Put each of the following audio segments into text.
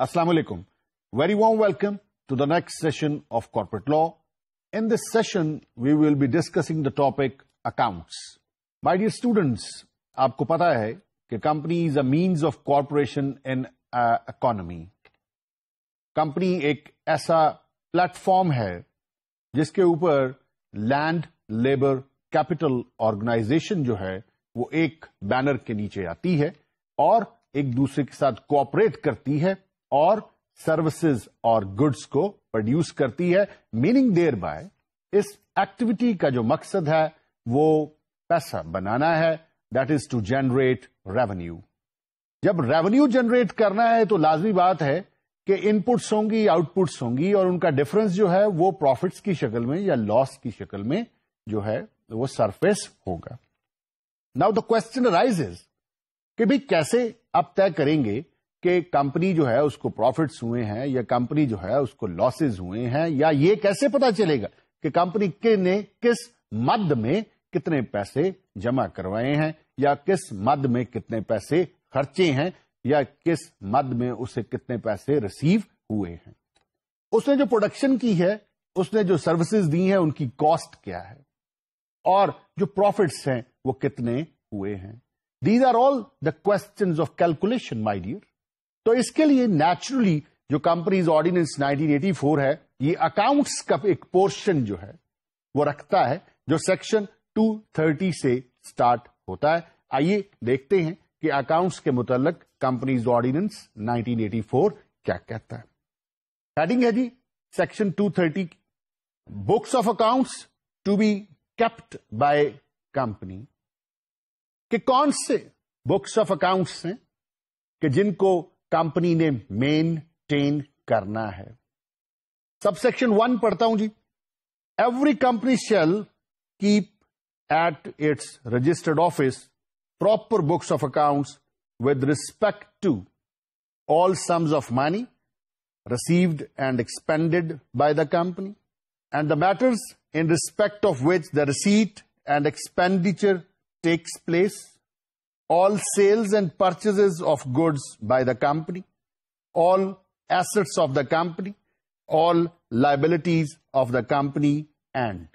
Assalamu alaikum. Very warm welcome to the next session of corporate law. In this session, we will be discussing the topic accounts. My dear students, आपको पता है कि company is a means of corporation in economy company एक ऐसा platform है जिसके ऊपर land, labor, capital organization जो है وہ ایک بینر کے نیچے آتی ہے اور ایک دوسرے کے ساتھ کوپریٹ کرتی ہے और सर्विसेज और गुड्स को प्रोड्यूस करती है मीनिंग देर बाय इस एक्टिविटी का जो मकसद है वो पैसा बनाना है that is to generate revenue जब रेवेन्यू जनरेट करना है तो लाजमी बात है कि इनपुट्स होंगी आउटपुट्स होंगी और उनका डिफरेंस जो है वो प्रॉफिट्स की शक्ल में या लॉस की शक्ल में जो है वो सरफेस होगा नाउ द क्वेश्चन राइजेज कि भाई कैसे आप तय करेंगे कि कंपनी जो है उसको प्रॉफिट्स हुए हैं या कंपनी जो है उसको लॉसेस हुए हैं या ये कैसे पता चलेगा कि कंपनी के ने किस मद में कितने पैसे जमा करवाए हैं या किस मद में कितने पैसे खर्चे हैं या किस मद में उसे कितने पैसे रिसीव हुए हैं उसने जो प्रोडक्शन की है उसने जो सर्विसेज दी हैं उनकी कॉस्ट क्या है और जो प्रॉफिट्स हैं वो कितने हुए हैं these are all the question of calculation my dear तो इसके लिए नेचुरली जो कंपनीज ऑर्डिनेंस 1984 है ये अकाउंट्स का एक पोर्शन जो है वो रखता है जो सेक्शन 230 से स्टार्ट होता है आइए देखते हैं कि अकाउंट्स के मुतलक कंपनीज ऑर्डिनेंस 1984 क्या कहता है हेडिंग है जी section 230 books of accounts to be kept by company कि कौन से बुक्स ऑफ अकाउंट्स हैं कि जिनको कंपनी ने मेंटेन करना है सबसेक्शन वन पढ़ता हूं जी every company shall keep at its registered office proper books of accounts with respect to all sums of money received and expended by the company and the matters in respect of which the receipt and expenditure takes place all sales and purchases of goods by the company, all assets of the company, all liabilities of the company and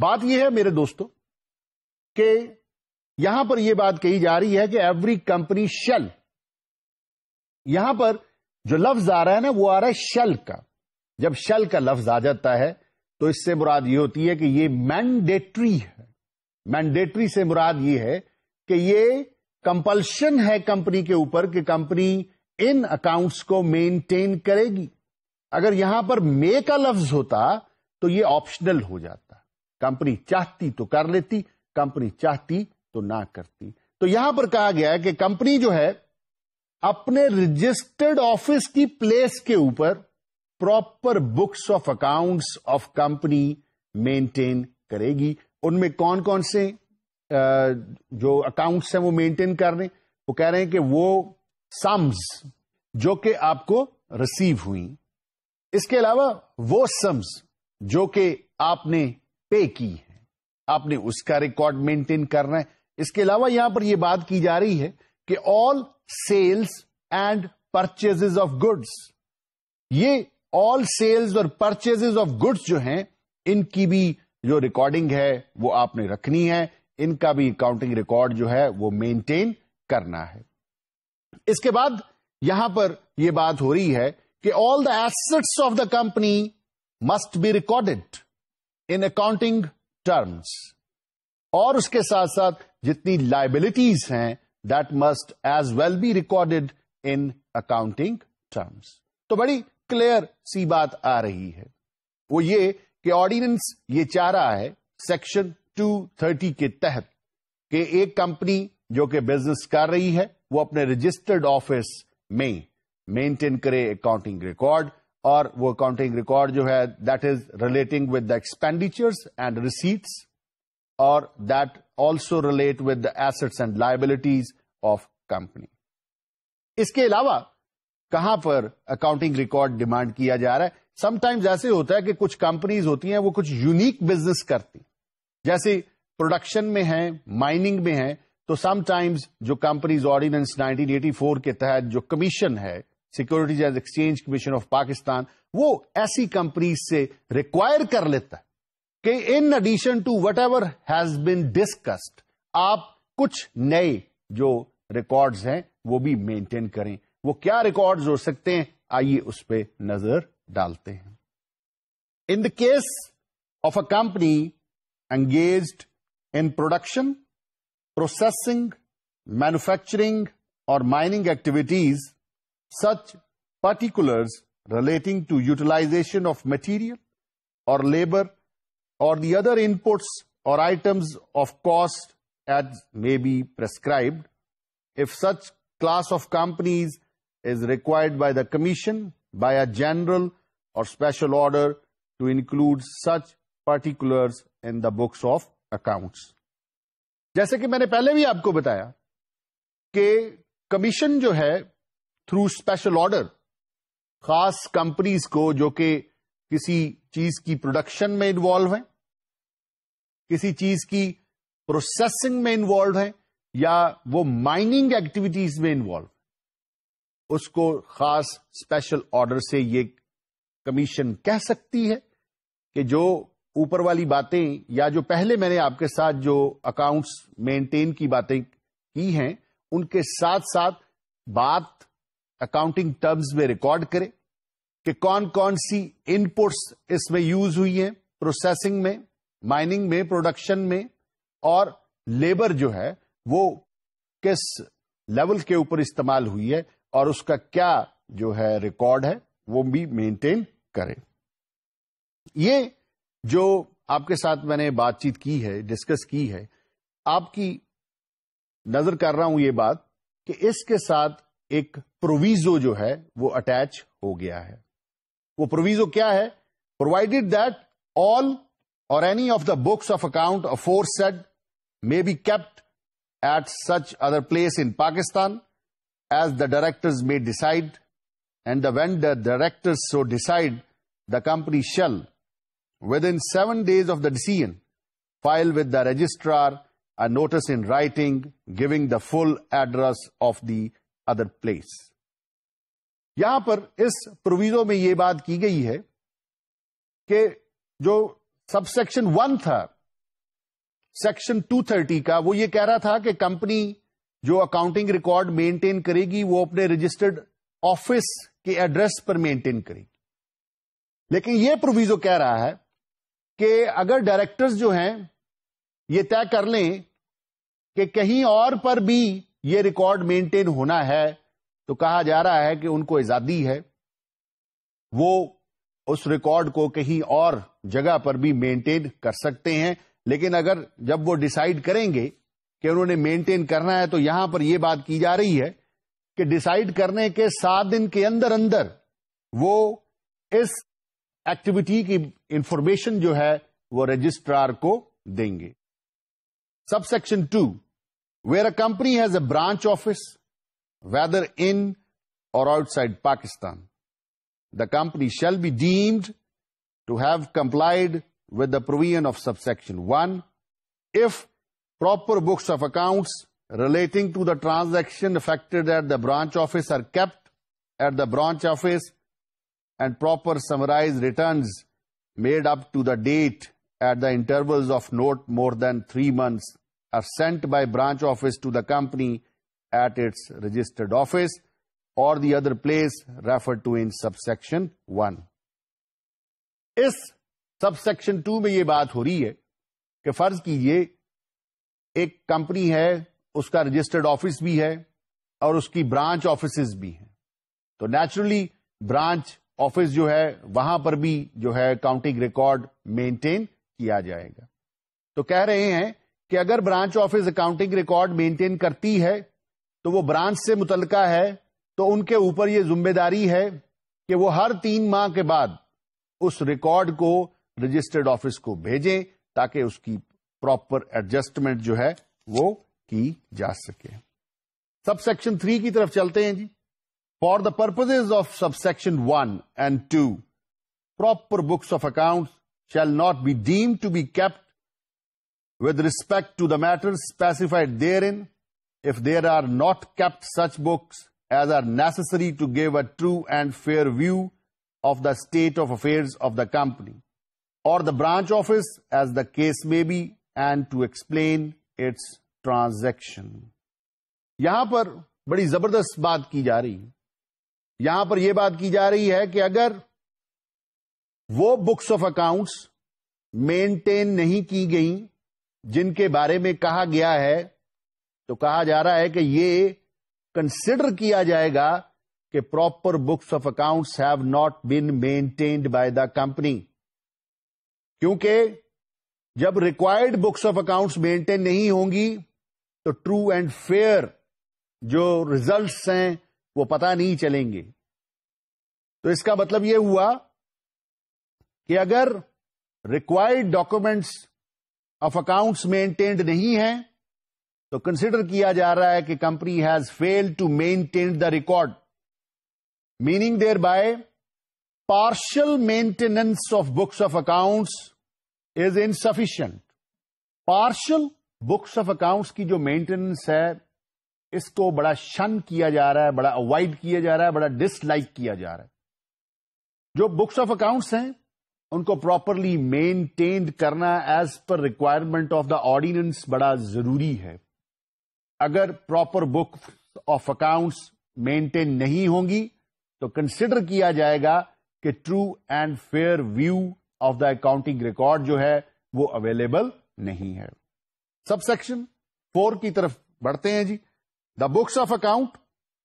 बात यह है मेरे दोस्तों कि यहां पर यह बात कही जा रही है कि एवरी कंपनी शेल यहां पर जो लफ्ज आ रहा है ना वो आ रहा है शेल का जब शेल का लफ्ज आ जाता है तो इससे मुराद ये होती है कि ये मैंडेटरी है मैंडेटरी से मुराद ये है कि ये कंपल्शन है कंपनी के ऊपर कि कंपनी इन अकाउंट्स को मेंटेन करेगी अगर यहां पर मे का लफ्ज होता तो ये ऑप्शनल हो जाता कंपनी चाहती तो कर लेती कंपनी चाहती तो ना करती तो यहां पर कहा गया है कि कंपनी जो है अपने रजिस्टर्ड ऑफिस की प्लेस के ऊपर proper books of accounts of company maintain करेगी उनमें कौन कौन से जो अकाउंट्स हैं वो मेंटेन कर रहे हैं वो कह रहे हैं कि वो सम्स जो कि आपको रिसीव हुई इसके अलावा वो सम्स जो कि आपने पे की है आपने उसका रिकॉर्ड मेंटेन करना है इसके अलावा यहां पर यह बात की जा रही है कि all sales and purchases of goods ये ऑल सेल्स और परचेजेज ऑफ गुड्स जो हैं इनकी भी जो रिकॉर्डिंग है वो आपने रखनी है इनका भी काउंटिंग रिकॉर्ड जो है वो मेंटेन करना है इसके बाद यहां पर यह बात हो रही है कि all the assets of the company must be recorded in accounting terms और उसके साथ साथ जितनी लाइबिलिटीज हैं that must as well be recorded in accounting terms तो बड़ी क्लियर सी बात आ रही है वो ये कि ऑर्डिनेंस ये चाह रहा है सेक्शन टू थर्टी के तहत कि एक कंपनी जो कि बिजनेस कर रही है वो अपने रजिस्टर्ड ऑफिस में मेंटेन करे अकाउंटिंग रिकॉर्ड और वो अकाउंटिंग रिकॉर्ड जो है that is relating with the expenditures and receipts और that also relate with the assets and liabilities of company इसके अलावा कहां पर अकाउंटिंग रिकॉर्ड डिमांड किया जा रहा है समटाइम्स ऐसे होता है कि कुछ कंपनीज होती हैं वो कुछ यूनिक बिजनेस करती जैसे प्रोडक्शन में है माइनिंग में है तो समटाइम्स जो कंपनीज ऑर्डिनेंस 1984 के तहत जो कमीशन है securities and exchange commission of Pakistan वो ऐसी कंपनीज से रिक्वायर कर लेता है कि in addition to whatever has been discussed आप कुछ नए जो रिकॉर्ड्स हैं वो भी मेंटेन करें वो क्या रिकॉर्ड्स हो सकते हैं आइए उस पर नजर डालते हैं in the case of a company engaged in production, processing, manufacturing, or mining activities, such particulars relating to utilization of material or labor or the other inputs or items of cost as may be prescribed. If such class of companies is required by the commission by a general or special order to include such particulars in the books of accounts जैसे कि मैंने पहले भी आपको बताया कि commission जो है थ्रू स्पेशल ऑर्डर खास कंपनीज को जो कि किसी चीज की प्रोडक्शन में इन्वॉल्व है किसी चीज की प्रोसेसिंग में इन्वॉल्व है या वो माइनिंग एक्टिविटीज में इन्वॉल्व उसको खास स्पेशल ऑर्डर से ये कमीशन कह सकती है कि जो ऊपर वाली बातें या जो पहले मैंने आपके साथ जो अकाउंट्स मेंटेन की बातें की हैं उनके साथ साथ बात अकाउंटिंग टर्म्स में रिकॉर्ड करें कि कौन कौन सी इनपुट्स इसमें यूज हुई हैं प्रोसेसिंग में माइनिंग में प्रोडक्शन में और लेबर जो है वो किस लेवल के ऊपर इस्तेमाल हुई है और उसका क्या जो है रिकॉर्ड है वो भी मेंटेन करें ये जो आपके साथ मैंने बातचीत की है डिस्कस की है आपकी नजर कर रहा हूं ये बात कि इसके साथ एक प्रोविजो जो है वो अटैच हो गया है वो प्रोविजो क्या है provided that all or any of the books of account aforesaid may be kept at such other place in Pakistan as the directors may decide and the when the directors so decide the company shall within seven days of the decision, file with the registrar a notice in writing giving the full address of the other place. यहां पर इस proviso में यह बात की गई है कि जो सबसेक्शन वन था सेक्शन 230 का वो ये कह रहा था कि कंपनी जो अकाउंटिंग रिकॉर्ड मेंटेन करेगी वो अपने रजिस्टर्ड ऑफिस के एड्रेस पर मेंटेन करेगी लेकिन ये प्रोविजो कह रहा है कि अगर डायरेक्टर्स जो हैं ये तय कर लें कि कहीं और पर भी ये रिकॉर्ड मेंटेन होना है तो कहा जा रहा है कि उनको आजादी है वो उस रिकॉर्ड को कहीं और जगह पर भी मेंटेन कर सकते हैं लेकिन अगर जब वो डिसाइड करेंगे कि उन्होंने मेंटेन करना है तो यहां पर यह बात की जा रही है कि डिसाइड करने के सात दिन के अंदर अंदर वो इस एक्टिविटी की इंफॉर्मेशन जो है वो रजिस्ट्रार को देंगे subsection two where a company has a branch office whether in और outside Pakistan the company shall be deemed to have complied with the provision of subsection 1 if proper books of accounts relating to the transaction effected at the branch office are kept at the branch office and proper summarized returns made up to the date at the intervals of note more than three months are sent by branch office to the company at its registered office or the other place referred to in subsection 1. Is subsection 2 में ये बात हो रही है कि फर्ज कीजिए ek company hai uska registered office bhi hai aur uski branch offices bhi hai. To naturally branch office जो है वहां पर भी जो है काउंटिंग रिकॉर्ड मेंटेन किया जाएगा तो कह रहे हैं कि अगर branch office accounting record maintain करती है तो वो ब्रांच से मुतलका है तो उनके ऊपर ये जिम्मेदारी है कि वो हर तीन माह के बाद उस रिकॉर्ड को रजिस्टर्ड ऑफिस को भेजें ताकि उसकी प्रॉपर एडजस्टमेंट जो है वो की जा सके सब सेक्शन थ्री की तरफ चलते हैं जी For the purposes of subsection 1 and 2, proper books of accounts shall not be deemed to be kept with respect to the matters specified therein, if there are not kept such books as are necessary to give a true and fair view of the state of affairs of the company, or the branch office as the case may be, and to explain its transaction. यहां पर बड़ी जबरदस्त बात की जा रही है यहां पर यह बात की जा रही है कि अगर वो बुक्स ऑफ अकाउंट्स मेंटेन नहीं की गई जिनके बारे में कहा गया है तो कहा जा रहा है कि ये कंसिडर किया जाएगा कि proper books of accounts have not been maintained by the company क्योंकि जब required books of accounts maintain नहीं होंगी तो ट्रू एंड फेयर जो रिजल्ट्स हैं वो पता नहीं चलेंगे तो इसका मतलब यह हुआ कि अगर required documents of accounts maintained नहीं है तो कंसिडर किया जा रहा है कि company has fail to maintain the record meaning thereby partial maintenance of books of accounts is insufficient. Partial books of accounts की जो maintenance है इसको बड़ा शन किया जा रहा है बड़ा अवॉइड किया जा रहा है बड़ा डिसलाइक किया जा रहा है जो बुक्स ऑफ अकाउंट्स हैं उनको प्रॉपरली मेंटेन्ड करना as per requirement of the ordinance बड़ा जरूरी है अगर proper book of accounts maintain नहीं होंगी तो कंसिडर किया जाएगा कि true and fair view of the accounting record जो है वो अवेलेबल नहीं है सबसेक्शन फोर की तरफ बढ़ते हैं जी The books of account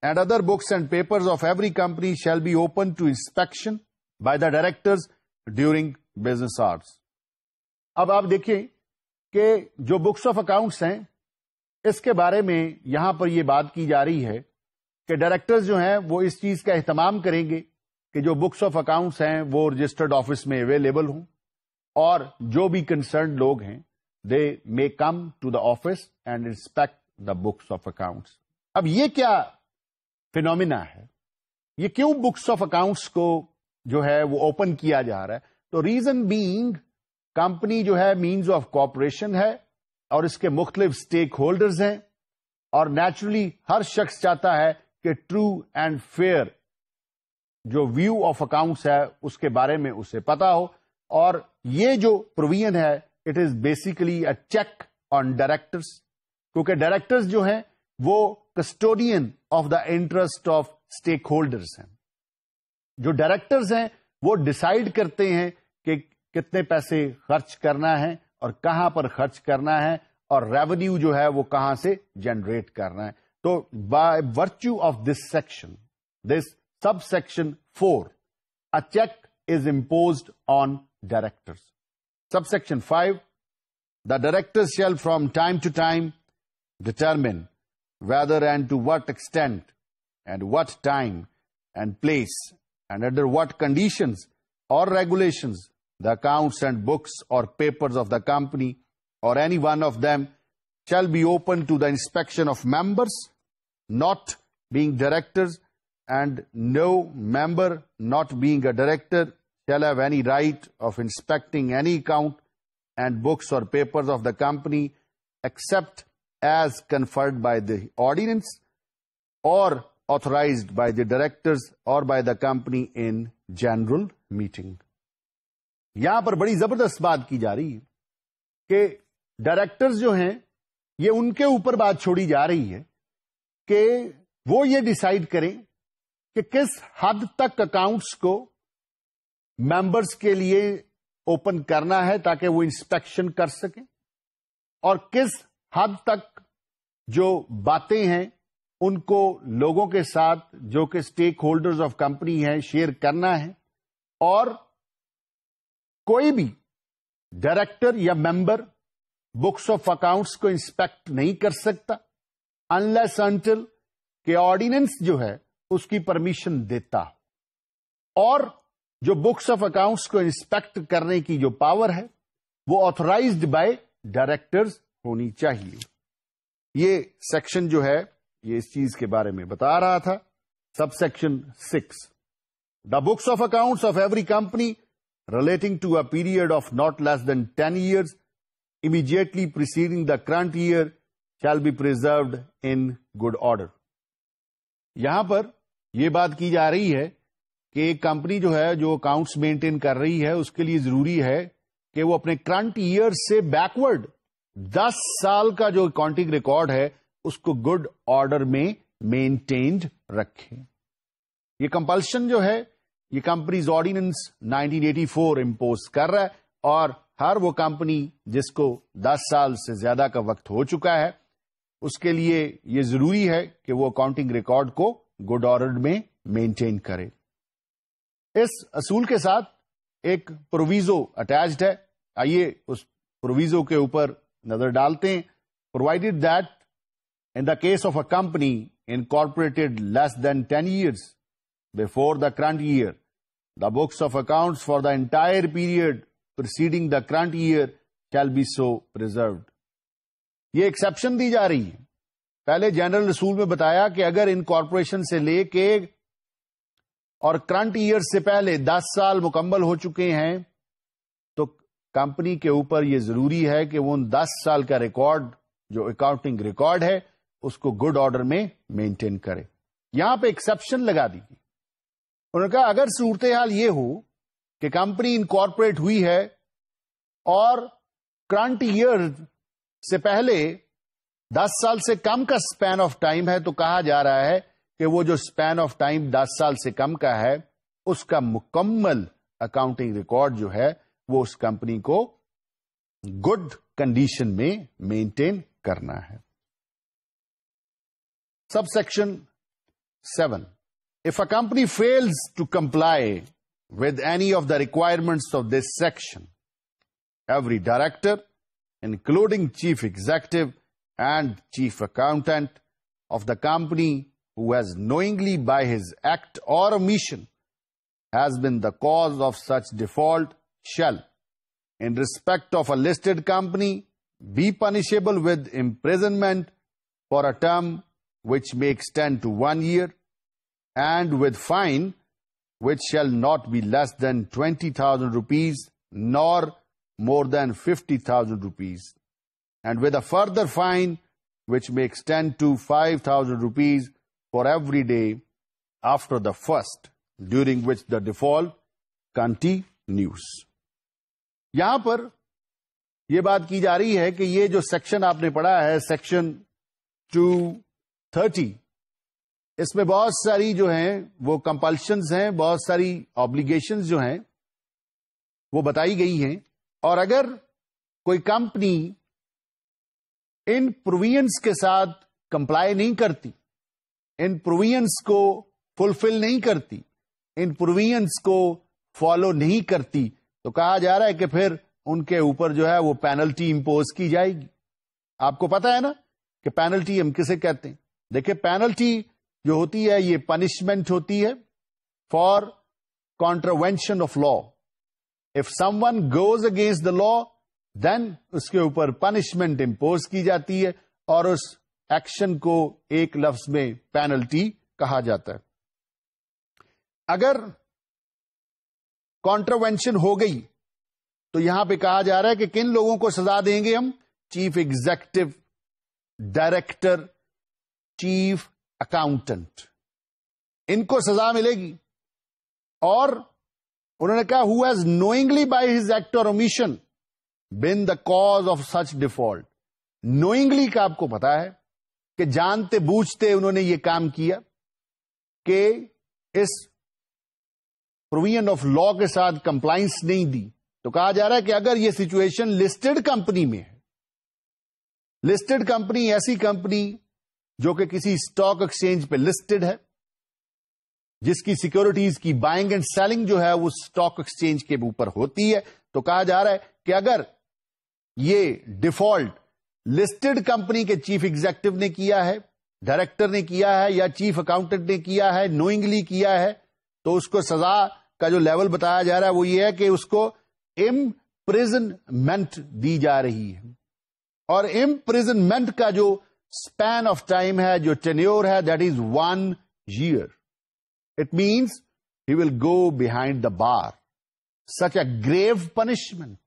and other books and papers of every company shall be open to inspection by the directors during business hours. अब आप देखिए कि जो बुक्स ऑफ अकाउंट्स हैं इसके बारे में यहां पर यह बात की जा रही है कि डायरेक्टर्स जो हैं वो इस चीज का अहतमाम करेंगे कि जो बुक्स ऑफ अकाउंट्स हैं वो रजिस्टर्ड ऑफिस में अवेलेबल हों और जो भी कंसर्न लोग हैं they may come to the office and inspect the books of accounts अब ये क्या फिनोमिना है ये क्यों बुक्स ऑफ अकाउंट्स को जो है वो ओपन किया जा रहा है तो रीजन बीइंग कंपनी जो है मींस ऑफ कॉपरेशन है और इसके मुख्तलिफ स्टेक होल्डर्स हैं और नेचुरली हर शख्स चाहता है कि ट्रू एंड फेयर जो व्यू ऑफ अकाउंट्स है उसके बारे में उसे पता हो और ये जो प्रोविजन है it is basically a check on directors क्योंकि डायरेक्टर्स जो हैं वो custodian of the interest of stakeholders हैं जो डायरेक्टर्स हैं वो डिसाइड करते हैं कि कितने पैसे खर्च करना है और कहां पर खर्च करना है और रेवेन्यू जो है वो कहां से जनरेट करना है तो by virtue of this section this sub section four a check is impose on directors sub section five the directors shall from time to time determine whether and to what extent and what time and place and under what conditions or regulations the accounts and books or papers of the company or any one of them shall be open to the inspection of members not being directors and no member not being a director shall have any right of inspecting any account and books or papers of the company except as conferred by the ordinance or authorized by the directors or by the company in general meeting. यहां पर बड़ी जबरदस्त बात की जा रही है कि डायरेक्टर्स जो हैं ये उनके ऊपर बात छोड़ी जा रही है कि वो ये डिसाइड करें कि किस हद तक अकाउंट्स को मेंबर्स के लिए ओपन करना है ताकि वो इंस्पेक्शन कर सकें और किस हद तक जो बातें हैं उनको लोगों के साथ जो कि स्टेक होल्डर्स ऑफ कंपनी है शेयर करना है और कोई भी डायरेक्टर या मेंबर बुक्स ऑफ अकाउंट्स को इंस्पेक्ट नहीं कर सकता अनलेस अंटिल के ऑर्डिनेंस जो है उसकी परमिशन देता और जो बुक्स ऑफ अकाउंट्स को इंस्पेक्ट करने की जो पावर है वो ऑथोराइज्ड बाय डायरेक्टर्स होनी चाहिए ये सेक्शन जो है ये इस चीज के बारे में बता रहा था subsection six the books of accounts of every company relating to a period of not less than 10 years immediately preceding the current year shall be preserved in good order यहां पर यह बात की जा रही है कि एक कंपनी जो है जो अकाउंट्स मेंटेन कर रही है उसके लिए जरूरी है कि वो अपने करंट ईयर से बैकवर्ड दस साल का जो अकाउंटिंग रिकॉर्ड है उसको गुड ऑर्डर में मेंटेन्ड रखें ये कंपल्शन जो है ये कंपनीज ऑर्डिनेंस 1984 इंपोज कर रहा है और हर वो कंपनी जिसको 10 साल से ज्यादा का वक्त हो चुका है उसके लिए ये जरूरी है कि वो अकाउंटिंग रिकॉर्ड को गुड ऑर्डर में मेंटेन करे इस असूल के साथ एक प्रोविजो अटैच्ड है आइए उस प्रोविजो के ऊपर नजर डालते हैं provided that in the case of a company incorporated less than ten years before the current year the books of accounts for the entire period preceding the current year shall be so preserve ये exception दी जा रही है पहले general रसूल में बताया कि अगर इन कॉरपोरेशन से लेके और करंट ईयर से पहले 10 साल मुकम्मल हो चुके हैं कंपनी के ऊपर ये जरूरी है कि वो उन दस साल का रिकॉर्ड जो अकाउंटिंग रिकॉर्ड है उसको गुड ऑर्डर में मेंटेन करे यहां पे एक्सेप्शन लगा दी उन्होंने कहा अगर सूरत हाल ये हो कि कंपनी इनकॉर्पोरेट हुई है और क्रांट ईयर से पहले दस साल से कम का स्पैन ऑफ टाइम है तो कहा जा रहा है कि वो जो स्पैन ऑफ टाइम दस साल से कम का है उसका मुकम्मल अकाउंटिंग रिकॉर्ड जो है वो उस कंपनी को गुड कंडीशन में मेंटेन करना है subsection seven if a company fails to comply with any of the requirements of this section. Every director, including chief executive and chief accountant of the company who has knowingly by his act or omission has been the cause of such default shall, in respect of a listed company, be punishable with imprisonment for a term which may extend to one year, and with fine which shall not be less than 20,000 rupees nor more than 50,000 rupees, and with a further fine which may extend to 5,000 rupees for every day after the first, during which the default continues. यहां पर यह बात की जा रही है कि ये जो सेक्शन आपने पढ़ा है सेक्शन टू थर्टी इसमें बहुत सारी जो हैं वो कंपल्शन हैं बहुत सारी ऑब्लिगेशन जो हैं वो बताई गई हैं और अगर कोई कंपनी इन प्रोवियंस के साथ कंप्लाई नहीं करती इन प्रोवियंस को फुलफिल नहीं करती इन प्रोवियंस को फॉलो नहीं करती तो कहा जा रहा है कि फिर उनके ऊपर जो है वो पेनल्टी इंपोज की जाएगी आपको पता है ना कि पेनल्टी हम किसे कहते हैं देखिए पेनल्टी जो होती है ये पनिशमेंट होती है for contravention of law if someone goes against the law then उसके ऊपर पनिशमेंट इंपोज की जाती है और उस एक्शन को एक लफ्ज में पेनल्टी कहा जाता है अगर कॉन्ट्रोवेंशन हो गई तो यहां पे कहा जा रहा है कि किन लोगों को सजा देंगे हम chief executive director chief accountant इनको सजा मिलेगी और उन्होंने कहा who has knowingly by his act और omission been the cause of such default knowingly का आपको पता है कि जानते बूझते उन्होंने ये काम किया कि इस प्रोविजन ऑफ लॉ के साथ कंप्लाइंस नहीं दी तो कहा जा रहा है कि अगर ये सिचुएशन लिस्टेड कंपनी में है लिस्टेड कंपनी ऐसी कंपनी जो कि किसी स्टॉक एक्सचेंज पे लिस्टेड है जिसकी सिक्योरिटीज की बाइंग एंड सेलिंग जो है वो स्टॉक एक्सचेंज के ऊपर होती है तो कहा जा रहा है कि अगर ये डिफॉल्ट लिस्टेड कंपनी के चीफ एग्जीक्यूटिव ने किया है डायरेक्टर ने किया है या चीफ अकाउंटेंट ने किया है नोइंगली किया है तो उसको सजा का जो लेवल बताया जा रहा है वो ये है कि उसको इम्प्रिजनमेंट दी जा रही है और इम्प्रिजनमेंट का जो स्पैन ऑफ टाइम है जो टेन्योर है that is one year it means he will go behind the bar. Such a grave punishment.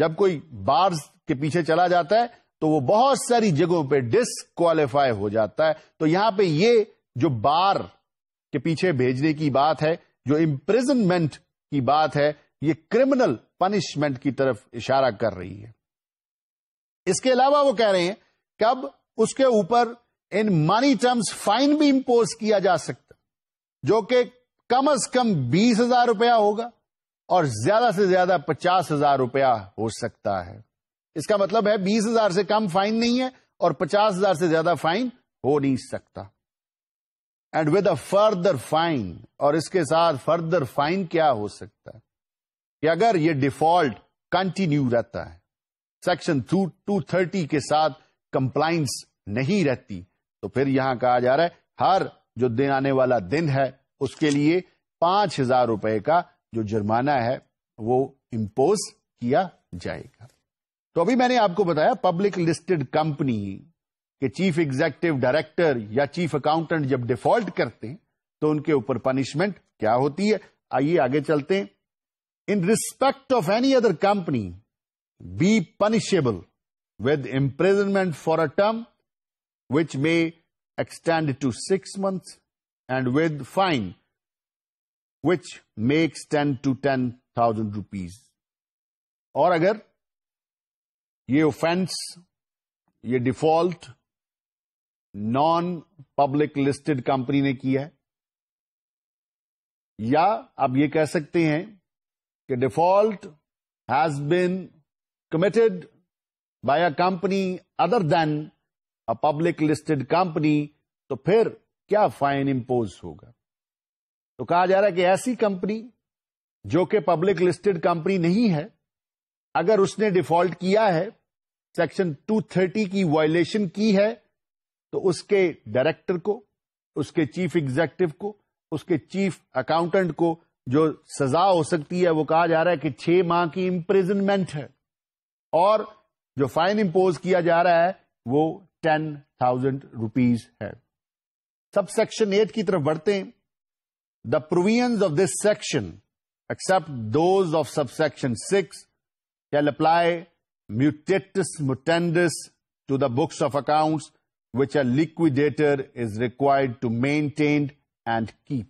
जब कोई बार्स के पीछे चला जाता है तो वो बहुत सारी जगहों पे डिसक्वालीफाई हो जाता है तो यहां पे ये जो बार के पीछे भेजने की बात है जो इम्प्रिजनमेंट की बात है ये क्रिमिनल पनिशमेंट की तरफ इशारा कर रही है इसके अलावा वो कह रहे हैं कि अब उसके ऊपर इन मनी टर्म्स फाइन भी इंपोज किया जा सकता जो कि कम अज कम बीस हजार रुपया होगा और ज्यादा से ज्यादा पचास हजार रुपया हो सकता है इसका मतलब है बीस हजार से कम फाइन नहीं है और पचास हजार से ज्यादा फाइन हो नहीं सकता and with a further fine और इसके साथ फर्दर फाइन क्या हो सकता है कि अगर ये डिफॉल्ट कंटिन्यू रहता है सेक्शन टू टू थर्टी के साथ कंप्लाइंस नहीं रहती तो फिर यहां कहा जा रहा है हर जो दिन आने वाला दिन है उसके लिए पांच हजार रुपए का जो जुर्माना है वो इम्पोज किया जाएगा तो अभी मैंने आपको बताया पब्लिक लिस्टेड कंपनी कि चीफ एग्जेक्टिव डायरेक्टर या चीफ अकाउंटेंट जब डिफॉल्ट करते हैं तो उनके ऊपर पनिशमेंट क्या होती है आइए आगे चलते हैं in respect of any other company be punishable with imprisonment for a term which may extend to six months and with fine which may extend to ten thousand rupees और अगर ये ऑफेंस ये default non public listed company ने किया है या आप ये कह सकते हैं कि default has been committed by a company other than a public listed company तो फिर क्या फाइन इंपोज होगा तो कहा जा रहा है कि ऐसी कंपनी जो कि पब्लिक लिस्टेड कंपनी नहीं है अगर उसने डिफॉल्ट किया है सेक्शन 230 की वायलेशन की है तो उसके डायरेक्टर को उसके चीफ एग्जेक्टिव को उसके चीफ अकाउंटेंट को जो सजा हो सकती है वो कहा जा रहा है कि छह माह की इम्प्रिजनमेंट है और जो फाइन इंपोज किया जा रहा है वो टेन थाउजेंड रुपीज है सब सेक्शन एट की तरफ बढ़ते हैं the provision of this section except those of subsection six shall apply mutatis mutandis to the books of accounts which a liquidator is required to maintain and keep.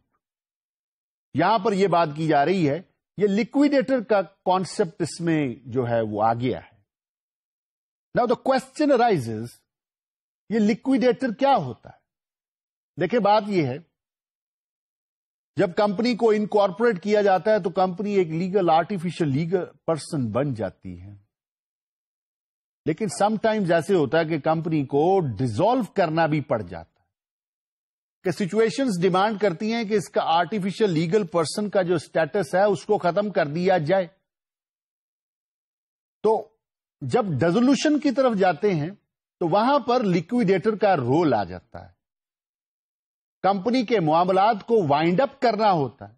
यहां पर यह बात की जा रही है ये लिक्विडेटर का कॉन्सेप्ट इसमें जो है वो आ गया है नाउ द क्वेश्चन राइजेस ये लिक्विडेटर क्या होता है देखिए बात यह है जब कंपनी को इनकॉर्पोरेट किया जाता है तो कंपनी एक लीगल आर्टिफिशियल लीगल पर्सन बन जाती है लेकिन समटाइम्स ऐसे होता है कि कंपनी को डिजोल्व करना भी पड़ जाता है कि सिचुएशंस डिमांड करती हैं कि इसका आर्टिफिशियल लीगल पर्सन का जो स्टेटस है उसको खत्म कर दिया जाए तो जब डेजोल्यूशन की तरफ जाते हैं तो वहां पर लिक्विडेटर का रोल आ जाता है कंपनी के मामलात को वाइंड अप करना होता है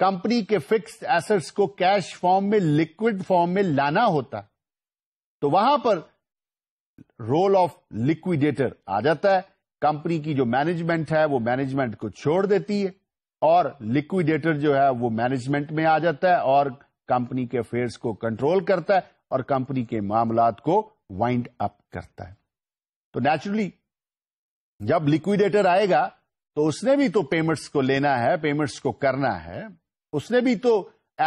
कंपनी के फिक्स्ड एसेट्स को कैश फॉर्म में लिक्विड फॉर्म में लाना होता है तो वहां पर रोल ऑफ लिक्विडेटर आ जाता है कंपनी की जो मैनेजमेंट है वो मैनेजमेंट को छोड़ देती है और लिक्विडेटर जो है वो मैनेजमेंट में आ जाता है और कंपनी के अफेयर्स को कंट्रोल करता है और कंपनी के मामला को वाइंड अप करता है तो नेचुरली जब लिक्विडेटर आएगा तो उसने भी तो पेमेंट्स को लेना है पेमेंट्स को करना है उसने भी तो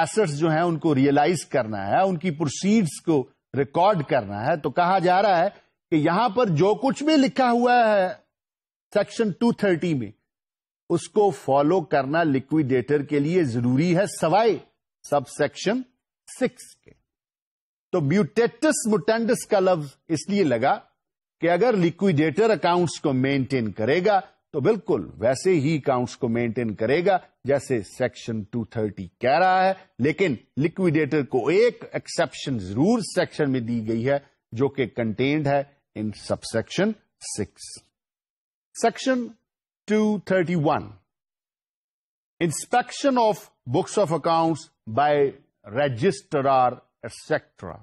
एसेट्स जो है उनको रियलाइज करना है उनकी प्रोसीड्स को रिकॉर्ड करना है तो कहा जा रहा है कि यहां पर जो कुछ भी लिखा हुआ है सेक्शन 230 में उसको फॉलो करना लिक्विडेटर के लिए जरूरी है सवाई सब सेक्शन सिक्स के तो ब्यूटेटस मुटेंडस का लफ्ज इसलिए लगा कि अगर लिक्विडेटर अकाउंट्स को मेंटेन करेगा तो बिल्कुल वैसे ही काउंट्स को मेंटेन करेगा जैसे सेक्शन 230 कह रहा है लेकिन लिक्विडेटर को एक एक्सेप्शन जरूर सेक्शन में दी गई है जो कि कंटेन्ड है in subsection six section 231 inspection of books of accounts by registrar etc.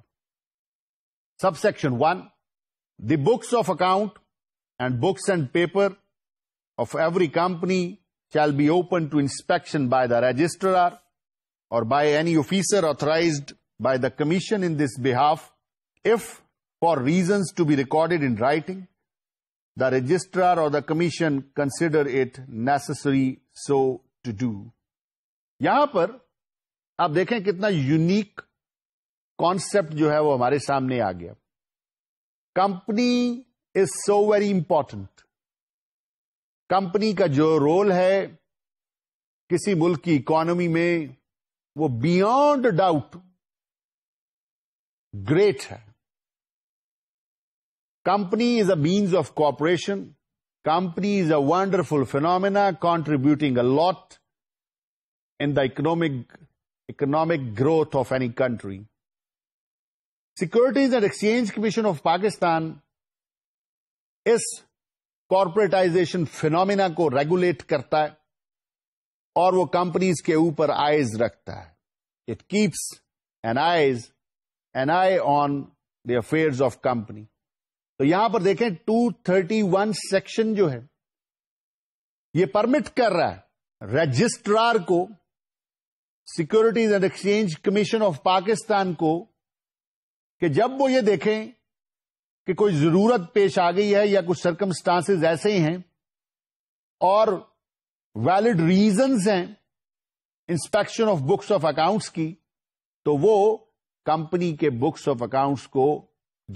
Subsection 1 The books of account and books and paper of every company shall be open to inspection by the registrar or by any officer authorized by the commission in this behalf if for reasons to be recorded in writing the registrar or the commission consider it necessary so to do यहां पर आप देखें कितना unique concept जो है वो हमारे सामने आ गया company is so very important company का जो रोल है किसी मुल्क की इकोनॉमी में वो बियॉन्ड डाउट ग्रेट है company is a means of cooperation company is a wonderful phenomena contributing a lot in the economic economic growth of any country. Securities and Exchange Commission of Pakistan is corporatization phenomena को regulate करता है और वो companies के ऊपर eyes रखता है it keeps an eyes an eye on the affairs of company तो यहां पर देखें 231 सेक्शन जो है ये परमिट कर रहा है रजिस्ट्रार को securities and exchange commission of Pakistan को कि जब वो ये देखें कि कोई जरूरत पेश आ गई है या कुछ सर्कमस्टांसेस ऐसे ही हैं और वैलिड रीजंस हैं inspection of books of accounts की तो वो कंपनी के बुक्स ऑफ अकाउंट्स को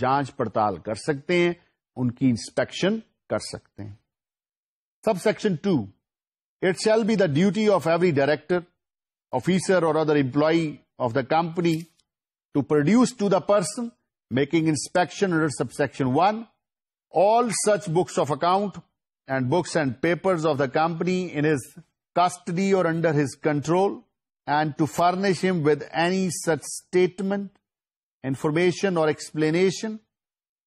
जांच पड़ताल कर सकते हैं उनकी इंस्पेक्शन कर सकते हैं subsection two it shall be the duty of every director officer और other employee of the company to produce to the person making inspection under subsection 1, all such books of account and books and papers of the company in his custody or under his control, and to furnish him with any such statement, information or explanation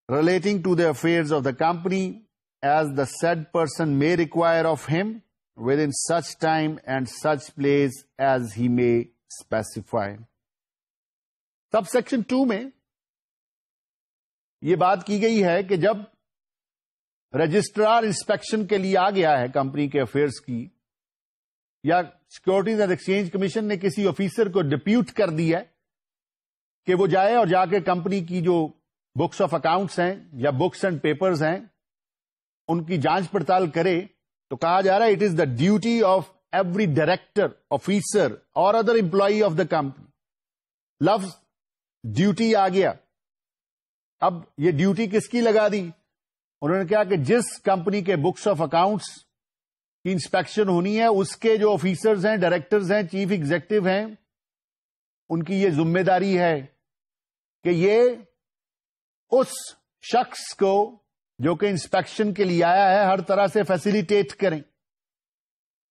relating to the affairs of the company as the said person may require of him within such time and such place as he may specify. Subsection 2 में ये बात की गई है कि जब registrar inspection के लिए आ गया है कंपनी के अफेयर्स की या सिक्योरिटीज एंड एक्सचेंज कमीशन ने किसी ऑफिसर को डिप्यूट कर दिया है कि वो जाए और जाके कंपनी की जो बुक्स ऑफ अकाउंट्स हैं या बुक्स एंड पेपर्स हैं उनकी जांच पड़ताल करे तो कहा जा रहा है it is the duty of every director officer और other employee of the company लफ्ज ड्यूटी आ गया अब ये ड्यूटी किसकी लगा दी उन्होंने कहा कि जिस कंपनी के बुक्स ऑफ अकाउंट्स की इंस्पेक्शन होनी है उसके जो ऑफिसर्स हैं डायरेक्टर्स हैं चीफ एग्जीक्यूटिव हैं उनकी ये जिम्मेदारी है कि ये उस शख्स को जो कि इंस्पेक्शन के लिए आया है हर तरह से फैसिलिटेट करें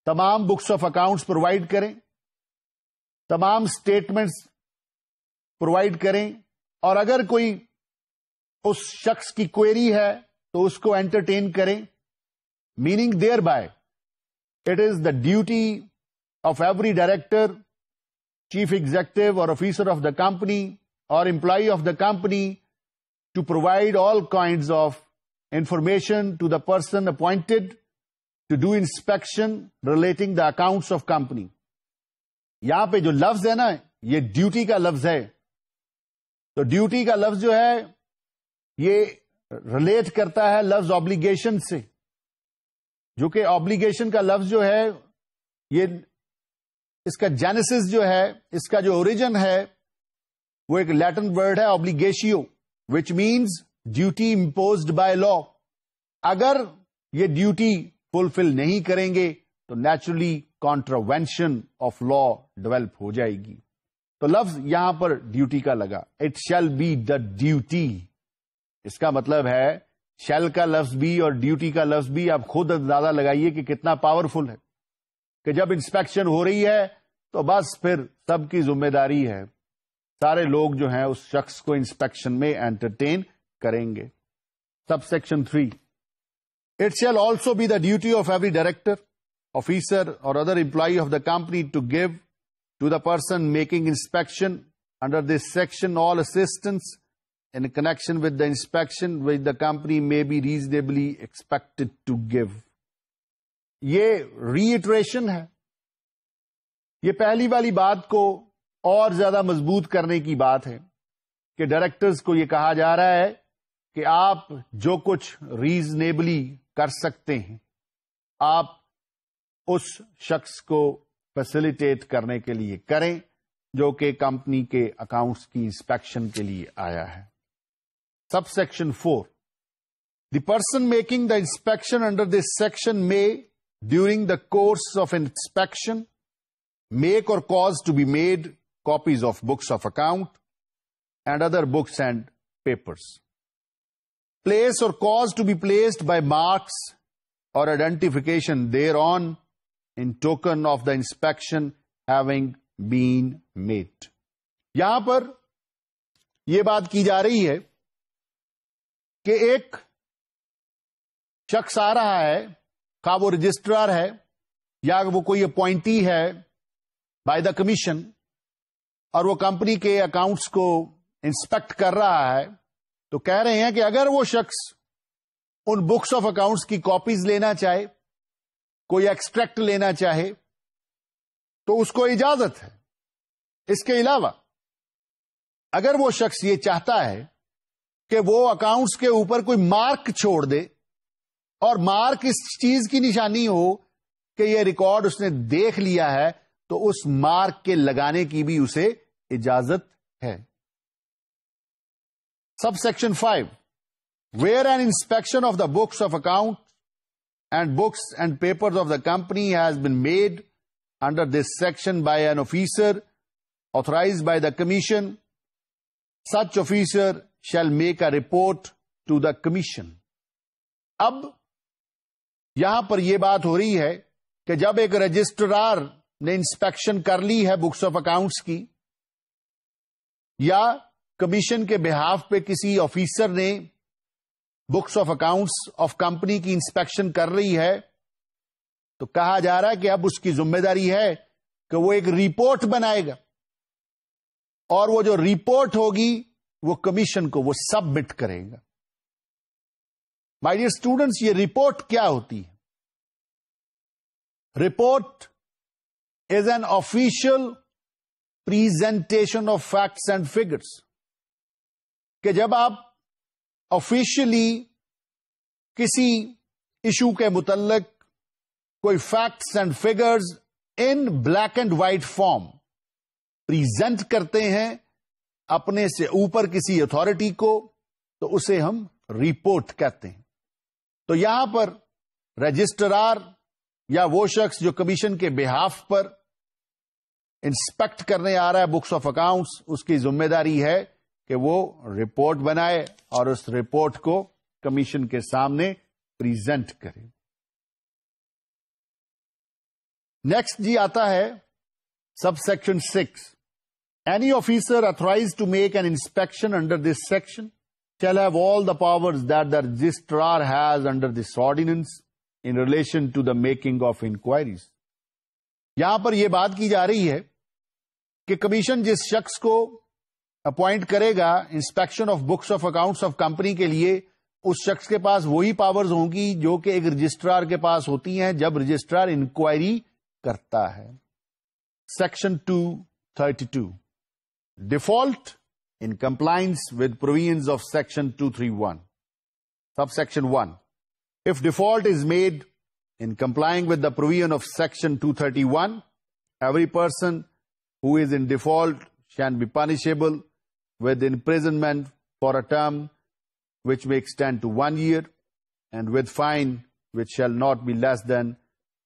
तमाम बुक्स ऑफ अकाउंट्स प्रोवाइड करें तमाम स्टेटमेंट्स प्रोवाइड करें और अगर कोई उस शख्स की क्वेरी है तो उसको एंटरटेन करें meaning thereby it is the duty of every director chief executive और ऑफिसर ऑफ द कंपनी और employee of the company to provide all kind of information to the person appointed to do inspection relating the accounts of company यहां पे जो लफ्ज है ना ये duty का लफ्ज है तो ड्यूटी का लफ्ज जो है ये रिलेट करता है लफ्ज ऑब्लिगेशन से जो कि ऑब्लिगेशन का लफ्ज जो है ये इसका जेनेसिस जो है इसका जो ओरिजिन है वो एक लैटिन वर्ड है obligatio which means duty impose by law अगर ये ड्यूटी फुलफिल नहीं करेंगे तो naturally contravention of law develop हो जाएगी तो लफ्ज यहां पर ड्यूटी का लगा it shall be the duty इसका मतलब है शेल का लफ्ज भी और ड्यूटी का लफ्ज भी आप खुद अंदाजा लगाइए कि कितना पावरफुल है कि जब इंस्पेक्शन हो रही है तो बस फिर सबकी जिम्मेदारी है सारे लोग जो हैं उस शख्स को इंस्पेक्शन में एंटरटेन करेंगे subsection three it shall also be the duty of every director officer और other employee of the company to give to the person making inspection under this section all assistance in connection with the inspection which the company may be reasonably expected to give. ये रीइट्रेशन है ये पहली वाली बात को और ज्यादा मजबूत करने की बात है कि डायरेक्टर्स को ये कहा जा रहा है कि आप जो कुछ रीजनेबली कर सकते हैं आप उस शख्स को फैसिलिटेट करने के लिए करें जो कि कंपनी के अकाउंट्स की इंस्पेक्शन के लिए आया है Subsection 4. The person making the inspection under this section may, during the course of inspection, make or cause to be made copies of books of account and other books and papers. Place or cause to be placed by marks or identification thereon in token of the inspection having been made. यहां पर यह बात की कि एक शख्स आ रहा है का वो रजिस्ट्रार है या वो कोई अपॉइंटी है बाय द कमीशन और वो कंपनी के अकाउंट्स को इंस्पेक्ट कर रहा है तो कह रहे हैं कि अगर वो शख्स उन बुक्स ऑफ अकाउंट्स की कॉपीज लेना चाहे कोई एक्सट्रैक्ट लेना चाहे तो उसको इजाजत है इसके अलावा अगर वो शख्स ये चाहता है कि वो अकाउंट्स के ऊपर कोई मार्क छोड़ दे और मार्क इस चीज की निशानी हो कि ये रिकॉर्ड उसने देख लिया है तो उस मार्क के लगाने की भी उसे इजाजत है sub section five where an inspection of the books of account and books and papers of the company has been made under this section by an officer authorized by the commission such officer shall make a report to the commission. अब यहां पर यह बात हो रही है कि जब एक रजिस्ट्रार ने इंस्पेक्शन कर ली है बुक्स ऑफ अकाउंट्स की या कमीशन के बिहाफ पे किसी ऑफिसर ने books of accounts of company की इंस्पेक्शन कर रही है तो कहा जा रहा है कि अब उसकी जिम्मेदारी है कि वो एक रिपोर्ट बनाएगा और वो जो रिपोर्ट होगी वो कमीशन को वो सबमिट करेगा माय डियर स्टूडेंट्स ये रिपोर्ट क्या होती है report is an official presentation of facts and figures कि जब आप ऑफिशियली किसी इशू के मुतलक कोई facts and figures in black and white form present करते हैं अपने से ऊपर किसी अथॉरिटी को तो उसे हम रिपोर्ट कहते हैं तो यहां पर रजिस्ट्रार या वो शख्स जो कमीशन के बिहाफ पर इंस्पेक्ट करने आ रहा है बुक्स ऑफ अकाउंट्स उसकी जिम्मेदारी है कि वो रिपोर्ट बनाए और उस रिपोर्ट को कमीशन के सामने प्रेजेंट करे नेक्स्ट जी आता है subsection six Any officer authorized to make an inspection under this section shall have all the powers that the registrar has under this ordinance in relation to the making of inquiries. यहां पर यह बात की जा रही है कि commission जिस शख्स को अपॉइंट करेगा inspection of books of accounts of company के लिए उस शख्स के पास वही पावर्स होंगी जो कि एक रजिस्ट्रार के पास होती हैं जब रजिस्ट्रार इंक्वायरी करता है section two thirty two default in compliance with provisions of section 231 subsection 1 if default is made in complying with the provision of section 231 every person who is in default shall be punishable with imprisonment for a term which may extend to one year and with fine which shall not be less than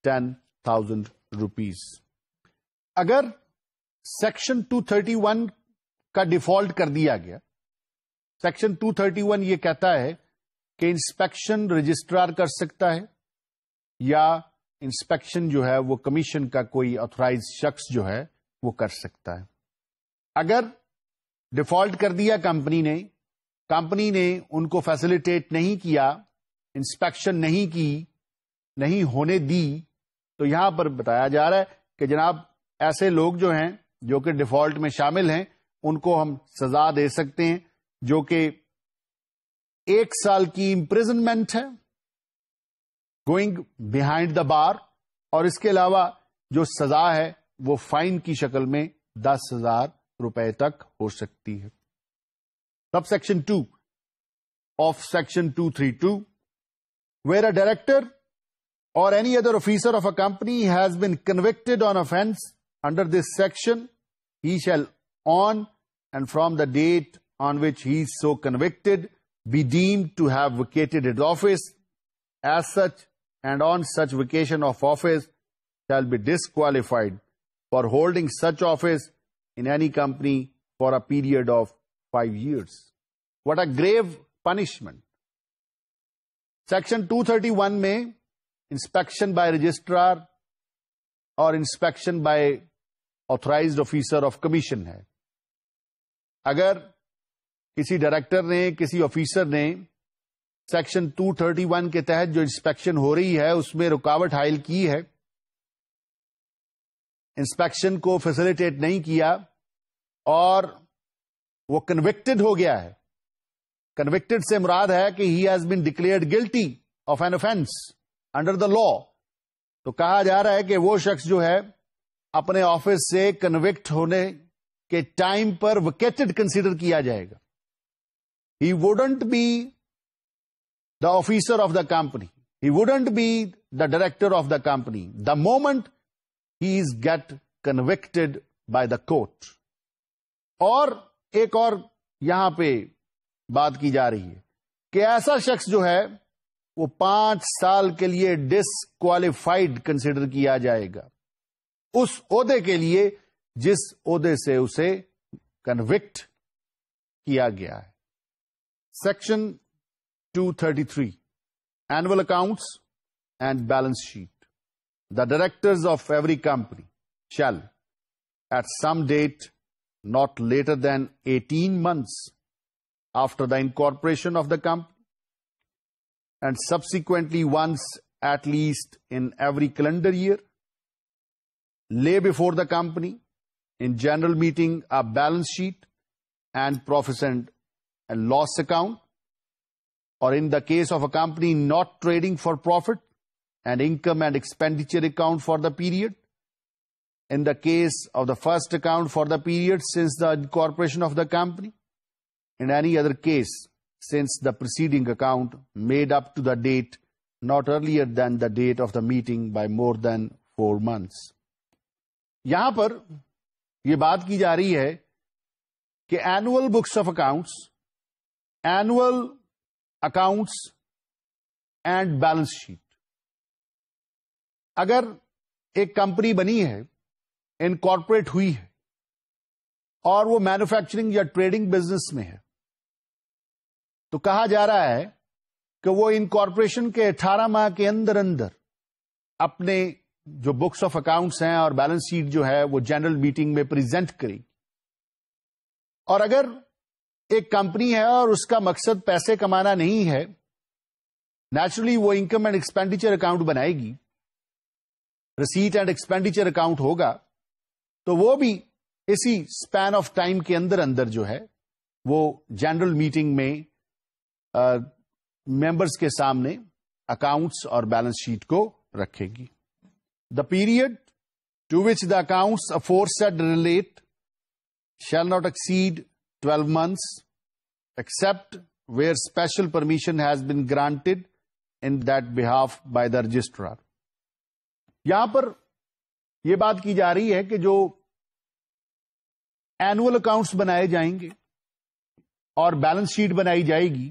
10,000 rupees. अगर section 231 का default कर दिया गया section 231 ये कहता है कि inspection registrar कर सकता है या इंस्पेक्शन जो है वो कमीशन का कोई ऑथोराइज शख्स जो है वो कर सकता है अगर डिफॉल्ट कर दिया कंपनी ने कंपनी ने उनको फैसिलिटेट नहीं किया इंस्पेक्शन नहीं की नहीं होने दी तो यहां पर बताया जा रहा है कि जनाब ऐसे लोग जो हैं जो कि डिफॉल्ट में शामिल हैं उनको हम सजा दे सकते हैं जो कि एक साल की इम्प्रिजनमेंट है गोइंग बिहाइंड द बार और इसके अलावा जो सजा है वो फाइन की शक्ल में दस हजार रुपए तक हो सकती है subsection two of section two three two where a director or any other officer of a company has been convicted on offense under this section, he shall on and from the date on which he is so convicted be deemed to have vacated his office as such and on such vacation of office shall be disqualified for holding such office in any company for a period of five years. What a grave punishment. Section 231 may inspection by registrar or inspection by authorized officer of commission है अगर किसी director ने किसी officer ने section 231 के तहत जो inspection हो रही है उसमें रुकावट हाइल की है इंस्पेक्शन को फैसिलिटेट नहीं किया और वो कन्विक्टेड हो गया है कन्विक्टेड से मुराद है कि he has been declared guilty of an offence under the law तो कहा जा रहा है कि वो शख्स जो है अपने ऑफिस से कन्विक्ट होने के टाइम पर वकेटेड कंसीडर किया जाएगा he wouldn't be the officer of the company he wouldn't be the director of the company the moment he is get convicted by the court और एक और यहां पे बात की जा रही है कि ऐसा शख्स जो है वो पांच साल के लिए डिसक्वालिफाइड कंसिडर किया जाएगा उस ओहदे के लिए जिस ओदे से उसे कन्विक्ट किया गया है section 233 annual accounts and balance sheet the directors of every company shall at some date not later than 18 months after the incorporation of the company and subsequently once at least in every calendar year lay before the company in general meeting a balance sheet and profit and loss account, or in the case of a company not trading for profit, an income and expenditure account for the period. In the case of the first account for the period since the incorporation of the company. In any other case, since the preceding account made up to the date not earlier than the date of the meeting by more than four months. यहां ये बात की जा रही है कि annual books of accounts annual accounts and balance sheet अगर एक कंपनी बनी है इनकॉर्पोरेट हुई है और वो मैन्युफैक्चरिंग या ट्रेडिंग बिजनेस में है तो कहा जा रहा है कि वो इनकॉर्पोरेशन के 18 माह के अंदर अंदर अपने जो बुक्स ऑफ अकाउंट्स हैं और बैलेंस शीट जो है वो जनरल मीटिंग में प्रेजेंट करेगी और अगर एक कंपनी है और उसका मकसद पैसे कमाना नहीं है नेचुरली वो इनकम एंड एक्सपेंडिचर अकाउंट बनाएगी रिसीट एंड एक्सपेंडिचर अकाउंट होगा तो वो भी इसी स्पैन ऑफ टाइम के अंदर अंदर जो है वो जनरल मीटिंग में मेंबर्स के सामने अकाउंट्स और बैलेंस शीट को रखेगी The period to which the accounts aforesaid relate shall not exceed 12 months, except where special permission has been granted in that behalf by the registrar. یہاں پر یہ بات کی جا رہی ہے کہ جو اینوئل اکاؤنٹس بنائے جائیں گے اور بیلنس شیٹ بنائی جائے گی